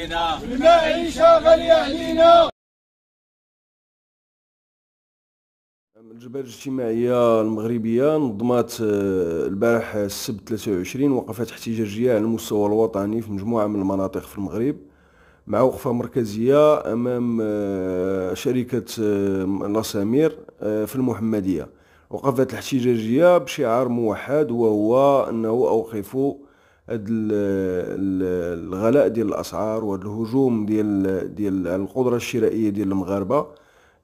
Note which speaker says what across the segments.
Speaker 1: يهدينا بالماء شاغ ليهدينا الجبهه الاجتماعيه المغربيه نظمت آه، البارح السبت 23 وقفات احتجاجيه على المستوى الوطني في مجموعه من المناطق في المغرب مع وقفه مركزيه امام آه، شركه آه، لاسامير في المحمديه وقفات الاحتجاجيه بشعار موحد وهو انه اوقفوا الغلاء ديال الاسعار والهجوم ديال ديال القدره الشرائيه ديال المغاربه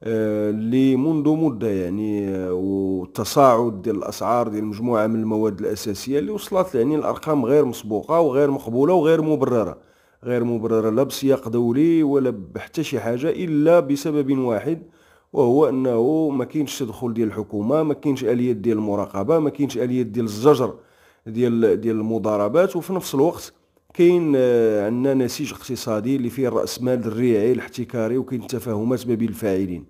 Speaker 1: آه، اللي منذ مده يعني آه، والتصاعد ديال الاسعار ديال مجموعه من المواد الاساسيه اللي وصلت يعني لارقام غير مسبوقه وغير مقبوله وغير مبرره غير مبرره لا بسياق دولي ولا بحتى شي حاجه الا بسبب واحد وهو انه ما كاينش تدخل ديال الحكومه ما كاينش اليات ديال المراقبه ما كاينش اليات ديال الزجر ديال ديال المضاربات وفي نفس الوقت كاين آه، عندنا نسيج اقتصادي اللي فيه راس مال الريعي الاحتكاري وكاين التفاهمات ما بين الفاعلين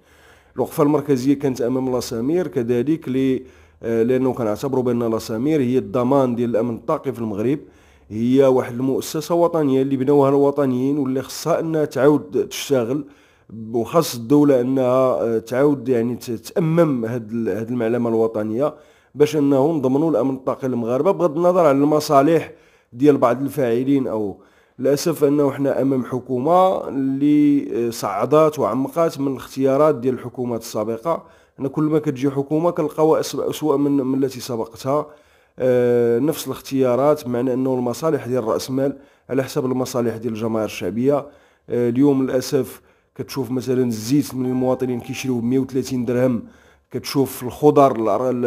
Speaker 1: الوقفه المركزيه كانت امام لاسامير كذلك ل آه، لانه كنعتبروا بان لاسامير هي الضمان ديال الامن الطاقي في المغرب هي واحد المؤسسه وطنيه اللي بنوها الوطنيين واللي خصها انها تعاود تشتغل وخاص الدوله انها آه، تعاود يعني تامم هذه المعلمه الوطنيه باش انه نضمنوا الامن الطاقي للمغاربه بغض النظر على المصالح ديال بعض الفاعلين او للاسف انه حنا امام حكومه اللي صعدات وعمقات من الاختيارات ديال الحكومات السابقه انا كل ما كتجي حكومه كنلقاو اسوء من, من التي سبقتها آه، نفس الاختيارات بمعنى انه المصالح ديال الراسمال على حسب المصالح ديال الجماهير الشعبيه آه، اليوم للاسف كتشوف مثلا الزيت من المواطنين كيشريو ب 130 درهم كتشوف الخضر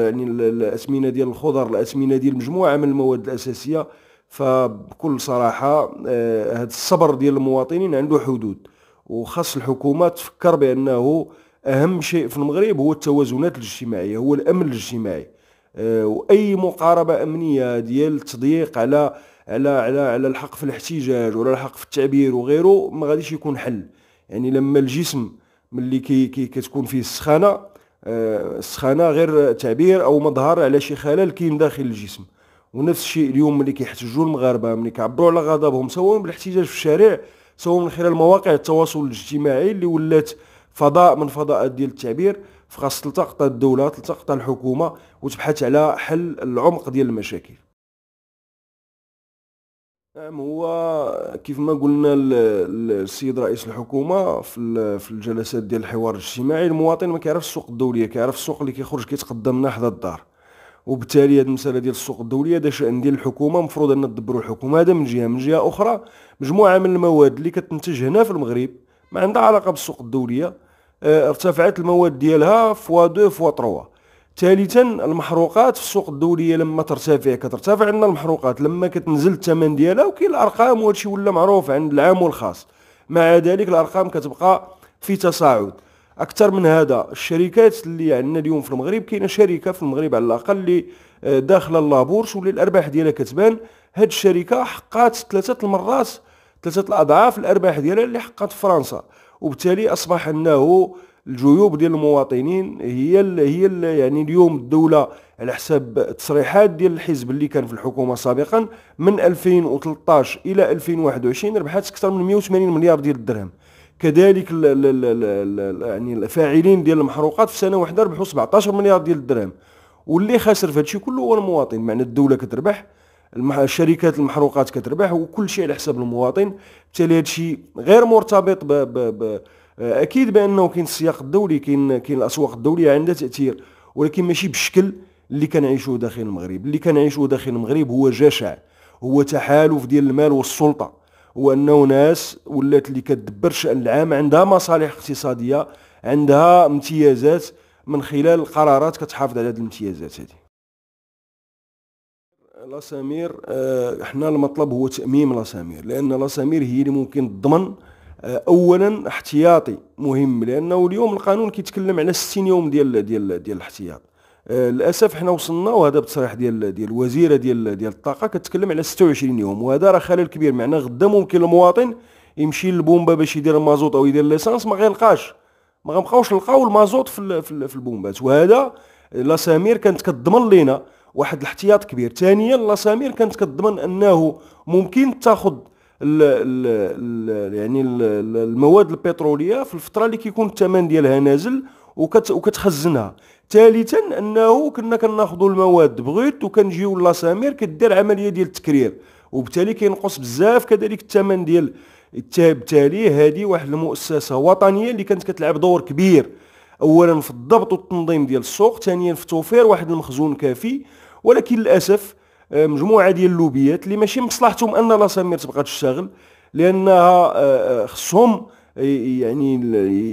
Speaker 1: يعني الاسمنه ديال الخضر الاسمنه ديال مجموعه من المواد الاساسيه فبكل صراحه هذا آه، الصبر ديال المواطنين عنده حدود وخاص الحكومه تفكر بانه اهم شيء في المغرب هو التوازنات الاجتماعيه هو الامن الاجتماعي آه، واي مقاربه امنيه ديال التضييق على على على على الحق في الاحتجاج ولا الحق في التعبير وغيره ما غاديش يكون حل يعني لما الجسم ملي كي, كي كتكون فيه السخانه السخانه آه، غير تعبير او مظهر على شي خلل كاين داخل الجسم ونفس الشيء اليوم ملي كيحتجوا المغاربه ملي كيعبروا على غضبهم سواء بالاحتجاج في الشارع سواء من خلال مواقع التواصل الاجتماعي اللي ولات فضاء من فضاءات ديال التعبير فخاص تلتقط الدوله تلتقط الحكومه وتبحث على حل العمق ديال المشاكل نعم هو كيف ما قلنا السيد رئيس الحكومه في في الجلسات ديال الحوار الاجتماعي المواطن ما كيعرف السوق الدوليه كيعرف السوق اللي كيخرج كيتقدم لنا حدا الدار وبالتالي هذه المساله ديال السوق الدوليه هذا شان ديال الحكومه مفروض ان تدبروا الحكومه هذا من جهه من جهه اخرى مجموعه من المواد اللي كتنتج هنا في المغرب ما عندها علاقه بالسوق الدوليه آه، ارتفعت المواد ديالها فوا دو فوا 3 ثالثا المحروقات في السوق الدوليه لما ترتفع كترتفع عندنا المحروقات لما كتنزل الثمن ديالها وكاين الارقام وهادشي ولا معروف عند العام والخاص مع ذلك الارقام كتبقى في تصاعد اكثر من هذا الشركات اللي عندنا اليوم في المغرب كاينه شركه في المغرب على الاقل اللي آه، داخله لابورش واللي الارباح ديالها كتبان هاد الشركه حقات ثلاثه المرات ثلاثه الاضعاف الارباح ديالها اللي حقات في فرنسا وبالتالي اصبح انه الجيوب ديال المواطنين هي الـ هي الـ يعني اليوم الدوله على حساب تصريحات ديال الحزب اللي كان في الحكومه سابقا من 2013 الى 2021 ربحات اكثر من 180 مليار ديال الدرهم كذلك الـ الـ الـ الـ يعني الفاعلين ديال المحروقات في سنه واحده ربحوا 17 مليار ديال الدرهم واللي خاسر في الشيء كله هو المواطن معنى الدوله كتربح الشركات المحروقات كتربح وكل شيء على حساب المواطن بالتالي هذا الشيء غير مرتبط ب, ب, ب اكيد بانه كاين السياق الدولي كاين كاين الاسواق الدوليه عندها تاثير ولكن ماشي بالشكل اللي كنعيشوه داخل المغرب اللي كنعيشوه داخل المغرب هو جشع هو تحالف ديال المال والسلطه وانه ناس ولات اللي كتدبر الشان العام عندها مصالح اقتصاديه عندها امتيازات من خلال قرارات كتحافظ على هذه الامتيازات هذه لاسامير آه، احنا المطلب هو تاميم لاسامير لان لاسامير هي اللي ممكن تضمن آه، اولا احتياطي مهم لانه اليوم القانون كيتكلم على 60 يوم ديال ديال ديال الاحتياط آه، للاسف حنا وصلنا وهذا بتصريح ديال ديال الوزيره ديال ديال الطاقه كتكلم على 26 يوم وهذا راه خلل كبير معنا غدا ممكن المواطن يمشي للبومبه باش يدير المازوط او يدير ليسانس ما غيلقاش ما غنبقاوش نلقاو المازوط في في البومبات وهذا لاسامير كانت كتضمن لينا واحد الاحتياط كبير ثانيا لاسامير كانت كتضمن انه ممكن تاخذ الـ الـ يعني الـ الـ المواد البتروليه في الفتره اللي كيكون الثمن ديالها نازل وكت وكتخزنها ثالثا انه كنا كناخذوا المواد بغيت وكنجيو لاسامير كدير عمليه ديال التكرير وبالتالي كينقص بزاف كذلك الثمن ديال بالتالي هذه واحد المؤسسه وطنيه اللي كانت كتلعب دور كبير اولا في الضبط والتنظيم ديال السوق ثانيا في توفير واحد المخزون كافي ولكن للاسف آه، مجموعه ديال اللوبيات اللي ماشي مصلحتهم ان لا سمير تبقى تشتغل لانها آه، آه، خصهم يعني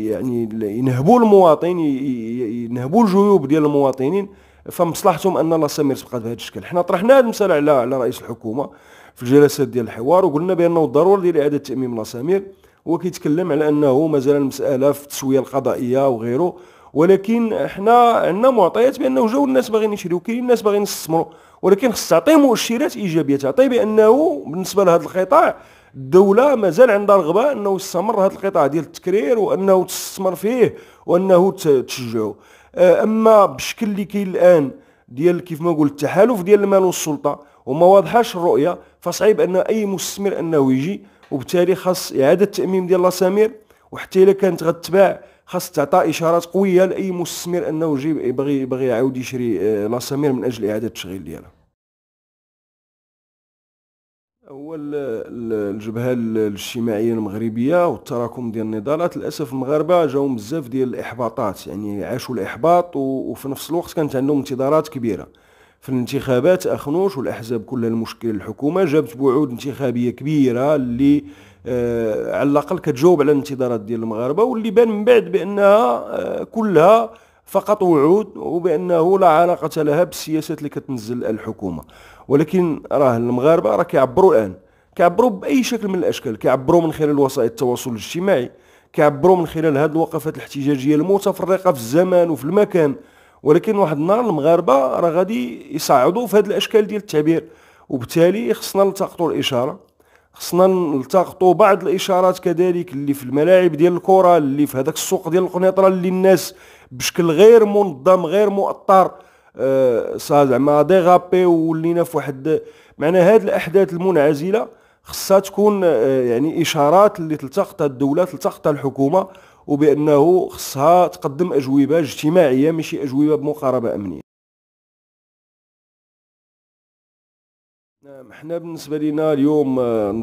Speaker 1: يعني ينهبوا المواطن ينهبوا الجيوب ديال المواطنين فمصلحتهم ان لا سمير تبقى بهذا الشكل حنا طرحنا هذه المساله على على رئيس الحكومه في الجلسات ديال الحوار وقلنا بانه ضروري لاعاده تاميم لا سمير هو كيتكلم على انه مازال المساله في التسويه القضائيه وغيره ولكن حنا عندنا معطيات بانه جو الناس باغيين يشريو كاين الناس باغيين يستثمروا ولكن خص تعطي مؤشرات ايجابيه تعطي بانه بالنسبه لهذا القطاع الدوله مازال عندها رغبه انه يستمر هذا القطاع ديال التكرير وانه تستثمر فيه وانه تشجعه آه، اما بالشكل اللي كاين الان ديال كيف ما قلت التحالف ديال المال والسلطه وما واضحاش الرؤيه فصعيب ان اي مستثمر انه يجي وبالتالي خاص اعاده التاميم ديال لاسامير وحتى الا كانت غتباع خاص تعطى اشارات قويه لاي مستثمر انه يجي يبغي يبغي يعاود يشري آه، لاسامير من اجل اعاده التشغيل ديالها هو الجبهه الاجتماعيه المغربيه والتراكم ديال النضالات للاسف المغاربه جاهم بزاف ديال الاحباطات يعني عاشوا الاحباط وفي نفس الوقت كانت عندهم انتظارات كبيره في الانتخابات اخنوش والاحزاب كلها المشكل الحكومه جابت بوعود انتخابيه كبيره اللي آه على الاقل كتجاوب على الانتظارات ديال المغاربه واللي بان من بعد بانها آه كلها فقط وعود وبانه لا علاقه لها بالسياسات اللي كتنزل الحكومه ولكن راه المغاربه راه كيعبروا الان كيعبروا باي شكل من الاشكال كيعبروا من خلال وسائل التواصل الاجتماعي كيعبروا من خلال هذه الوقفات الاحتجاجيه المتفرقه في الزمان وفي المكان ولكن واحد النهار المغاربه راه غادي يصعدوا في هذه الاشكال ديال التعبير وبالتالي خصنا نلتقطوا الاشاره خصنا نلتقطوا بعض الاشارات كذلك اللي في الملاعب ديال الكره اللي في هذاك السوق ديال القنيطره اللي الناس بشكل غير منظم غير مؤطر أه صا زعما ديغابي وولينا في واحد معنى هذه الاحداث المنعزله خصها تكون آه، يعني اشارات اللي تلتقطها الدوله تلتقطها الحكومه وبانه خصها تقدم اجوبه اجتماعيه ماشي اجوبه بمقاربه امنيه نعم، حنا بالنسبه لنا اليوم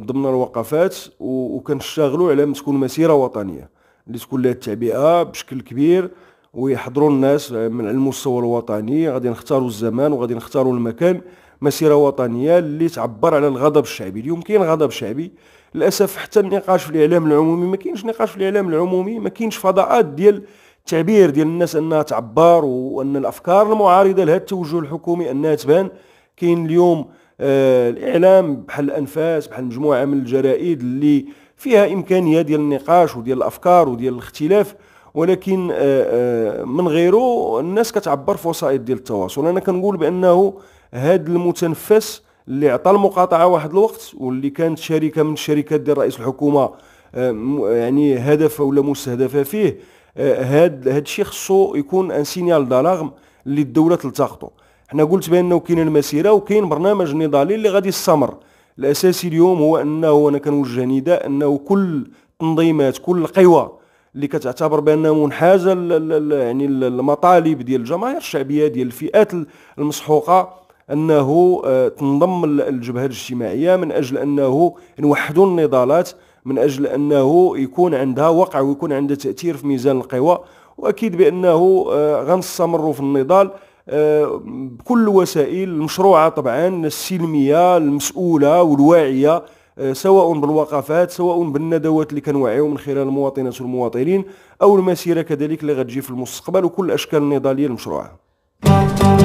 Speaker 1: نظمنا آه، الوقفات وكنشتغلوا على تكون مسيره وطنيه اللي تكون لها التعبئه بشكل كبير ويحضروا الناس آه، من المستوى الوطني غادي نختاروا الزمان وغادي نختاروا المكان مسيره وطنيه اللي تعبر على الغضب الشعبي اليوم كاين غضب شعبي للاسف حتى النقاش في الاعلام العمومي ما كاينش نقاش في الاعلام العمومي ما كاينش فضاءات ديال التعبير ديال الناس انها تعبر وان الافكار المعارضه لهذا التوجه الحكومي انها تبان كاين اليوم آه الاعلام بحال الانفاس بحال مجموعه من الجرائد اللي فيها امكانيه ديال النقاش وديال الافكار وديال الاختلاف ولكن آه آه من غيره الناس كتعبر في وسائل ديال التواصل انا كنقول بانه هذا المتنفس اللي عطى المقاطعه واحد الوقت واللي كانت شركه من الشركات ديال رئيس الحكومه آه، يعني هدفه ولا مستهدفه فيه آه، هاد هاد الشيء خصو يكون ان سينيال دالارم اللي الدوله تلتقطو حنا قلت بانه كاين المسيره وكاين برنامج نضالي اللي غادي يستمر الاساسي اليوم هو انه انا كنوجه نداء انه كل التنظيمات كل القوى اللي كتعتبر بانها منحازه يعني المطالب ديال الجماهير الشعبيه ديال الفئات المسحوقه انه آه، تنضم الجبهات الاجتماعيه من اجل انه نوحدوا النضالات من اجل انه يكون عندها وقع ويكون عندها تاثير في ميزان القوى واكيد بانه آه، غنستمروا في النضال آه، بكل وسائل المشروعه طبعا السلميه المسؤوله والواعيه سواء بالوقفات سواء بالندوات اللي كنوعيو من خلال المواطنات والمواطنين او المسيره كذلك اللي غتجي في المستقبل وكل الاشكال النضاليه المشروعه